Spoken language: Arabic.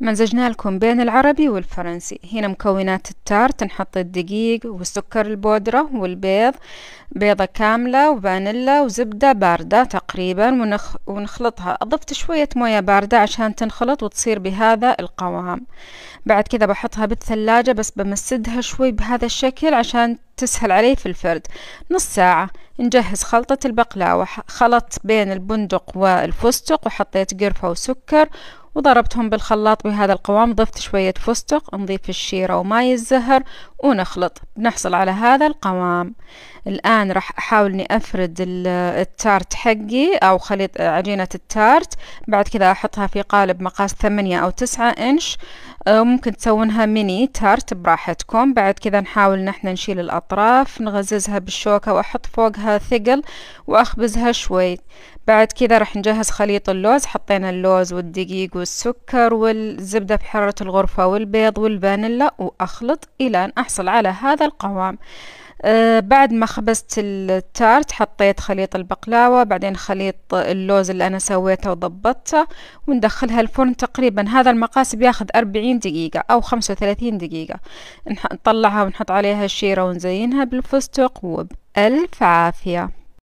مزجنا لكم بين العربي والفرنسي هنا مكونات التار تنحط الدقيق والسكر البودرة والبيض بيضة كاملة وفانيلا وزبدة باردة تقريبا ونخ... ونخلطها أضفت شوية موية باردة عشان تنخلط وتصير بهذا القوام بعد كذا بحطها بالثلاجة بس بمسدها شوي بهذا الشكل عشان تسهل عليه في الفرد نص ساعة نجهز خلطة البقلاوة خلطت بين البندق والفستق وحطيت قرفة وسكر وضربتهم بالخلاط بهذا القوام ضفت شوية فستق نضيف الشيرة وماي الزهر ونخلط بنحصل على هذا القوام الآن راح أحاول أني أفرد التارت حقي أو خليط عجينة التارت بعد كذا أحطها في قالب مقاس ثمانية أو تسعة إنش أه، ممكن تسوونها ميني تارت براحتكم بعد كذا نحاول نحن نشيل الأطراف نغززها بالشوكة وأحط فوقها ثقل وأخبزها شوي بعد كذا راح نجهز خليط اللوز حطينا اللوز والدقيق والسكر والزبدة بحرارة الغرفة والبيض والفانيلا وأخلط إلى أن أحصل على هذا القوام أه، بعد ما خبزت التارت حطيت خليط البقلاوة بعدين خليط اللوز اللي أنا سويته وضبطته وندخلها الفرن تقريبا هذا المقاس بياخذ أربعين دقيقة أو خمسة وثلاثين دقيقة نطلعها ونحط عليها الشيرة ونزينها بالفستق وبألف عافية